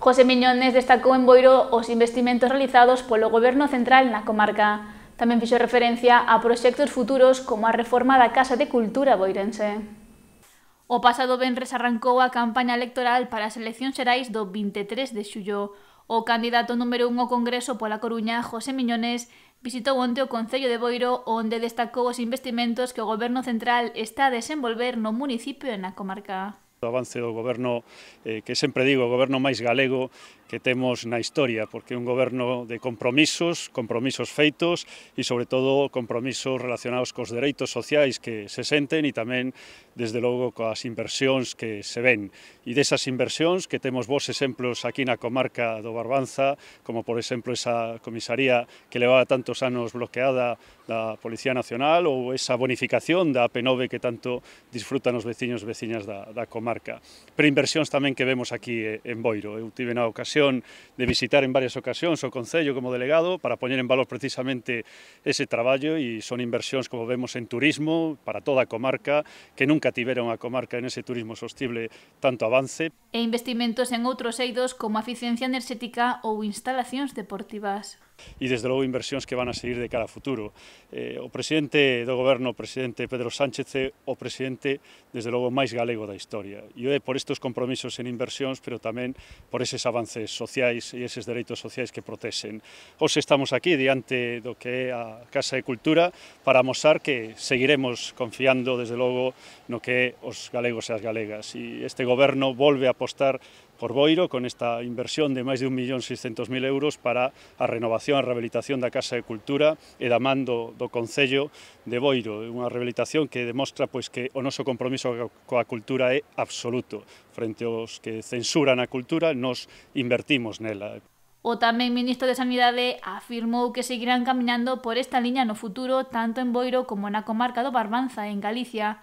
José Miñones destacou en Boiro os investimentos realizados polo Goberno Central na comarca. Tamén fixo referencia a proxectos futuros como a reforma da Casa de Cultura boirense. O pasado venres arrancou a campaña electoral para as eleccións xerais do 23 de xullo. O candidato número 1 ao Congreso pola Coruña, José Miñones, visitou onte o Concello de Boiro onde destacou os investimentos que o Goberno Central está a desenvolver no municipio e na comarca. O avance do goberno, eh, que sempre digo, o goberno máis galego que temos na historia, porque é un goberno de compromisos, compromisos feitos e, sobre todo, compromisos relacionados cos dereitos sociais que se senten e tamén, desde logo, coas inversións que se ven. E desas inversións que temos vos exemplos aquí na comarca do Barbanza, como, por exemplo, esa comisaría que levaba tantos anos bloqueada da Policía Nacional ou esa bonificación da AP9 que tanto disfrutan os veciños e veciñas da, da comarca. Pero inversións tamén que vemos aquí eh, en Boiro. Eu tive na ocasión de visitar en varias ocasións o Concello como delegado para poñer en valor precisamente ese traballo e son inversións como vemos en turismo para toda a comarca que nunca tiveron a comarca en ese turismo sostible tanto avance. E investimentos en outros eidos como a eficiencia enerxética ou instalacións deportivas e desde logo inversións que van a seguir de cara a futuro. Eh, o presidente do goberno, o presidente Pedro Sánchez, é o presidente desde logo máis galego da historia. E é por estes compromisos en inversións, pero tamén por eses avances sociais e eses dereitos sociais que protesen. Hoxe estamos aquí diante do que é a Casa de Cultura para mostrar que seguiremos confiando desde logo no que é os galegos e as galegas. E este goberno volve a apostar Corboiro con esta inversión de máis de 1.600.000 euros para a renovación e rehabilitación da Casa de Cultura e da mando do, Concello de Boiro. Unha rehabilitación que demostra pois, que o noso compromiso coa cultura é absoluto. Frente aos que censuran a cultura, nos invertimos nela. O tamén ministro de Sanidade afirmou que seguirán camiñando por esta liña no futuro tanto en Boiro como na comarca do Barbanza, en Galicia,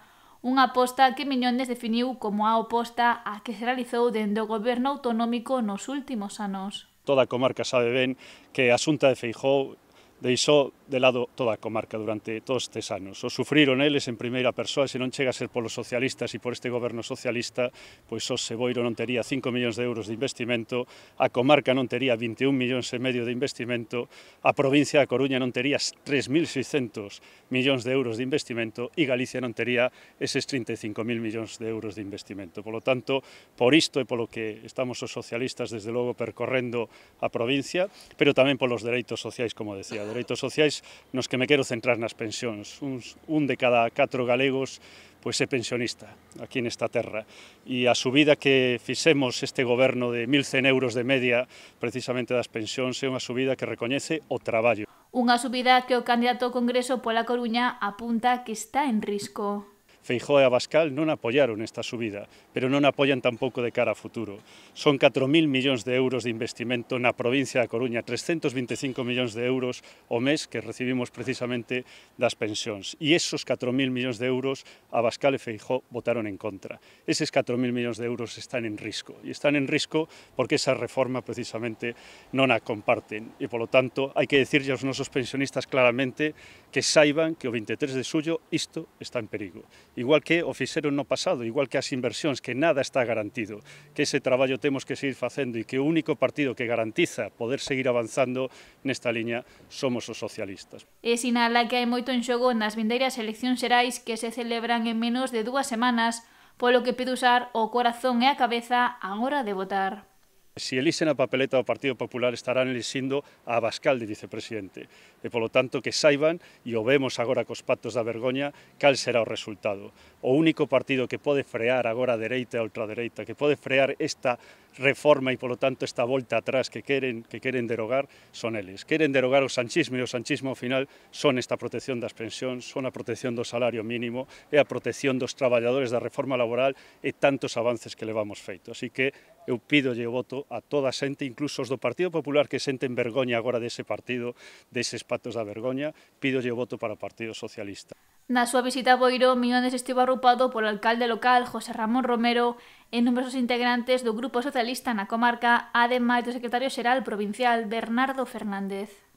unha aposta que Miñondes definiu como a oposta a que se realizou dende o goberno autonómico nos últimos anos. Toda a comarca sabe ben que a Xunta de Feijóo deixou de lado toda a comarca durante todos estes anos. O sufriron eles en primeira persoa, se non chega a ser polos socialistas e por este goberno socialista, pois o Seboiro non tería 5 millóns de euros de investimento, a comarca non tería 21 millóns e medio de investimento, a provincia da Coruña non tería 3.600 millóns de euros de investimento e Galicia non tería eses 35.000 millóns de euros de investimento. Por lo tanto, por isto e polo que estamos os socialistas, desde logo, percorrendo a provincia, pero tamén polos dereitos sociais, como decía dereitos sociais nos que me quero centrar nas pensións. Un, un de cada catro galegos pois é pensionista aquí nesta terra. E a subida que fixemos este goberno de 1.100 euros de media precisamente das pensións é unha subida que recoñece o traballo. Unha subida que o candidato ao Congreso pola Coruña apunta que está en risco. Feijóo e Abascal non apoiaron esta subida, pero non apoian tampouco de cara a futuro. Son 4.000 millóns de euros de investimento na provincia da Coruña, 325 millóns de euros o mes que recibimos precisamente das pensións. E esos 4.000 millóns de euros Abascal e Feijóo votaron en contra. Eses 4.000 millóns de euros están en risco, e están en risco porque esa reforma precisamente non a comparten, e polo tanto hai que decirle aos nosos pensionistas claramente que saiban que o 23 de xullo isto está en perigo. Igual que o fixeron no pasado, igual que as inversións, que nada está garantido, que ese traballo temos que seguir facendo e que o único partido que garantiza poder seguir avanzando nesta liña somos os socialistas. E sinala que hai moito en xogo nas vindeiras eleccións xerais que se celebran en menos de dúas semanas, polo que pide usar o corazón e a cabeza á hora de votar se elixen a papeleta do Partido Popular estarán elixindo a Abascal de vicepresidente. E polo tanto que saiban, e o vemos agora cos pactos da vergoña, cal será o resultado. O único partido que pode frear agora a dereita e a ultradereita, que pode frear esta reforma e polo tanto esta volta atrás que queren que queren derogar son eles. Queren derogar o sanchismo e o sanchismo ao final son esta protección das pensións, son a protección do salario mínimo e a protección dos traballadores da reforma laboral e tantos avances que levamos feito. Así que eu pídolle o voto a toda a xente, incluso os do Partido Popular que senten vergoña agora dese partido, deses patos da vergoña, pídolle o voto para o Partido Socialista. Na súa visita a Boiro, Miñones estivo arrupado polo alcalde local, José Ramón Romero, e numerosos integrantes do Grupo Socialista na comarca, ademais do secretario xeral provincial, Bernardo Fernández.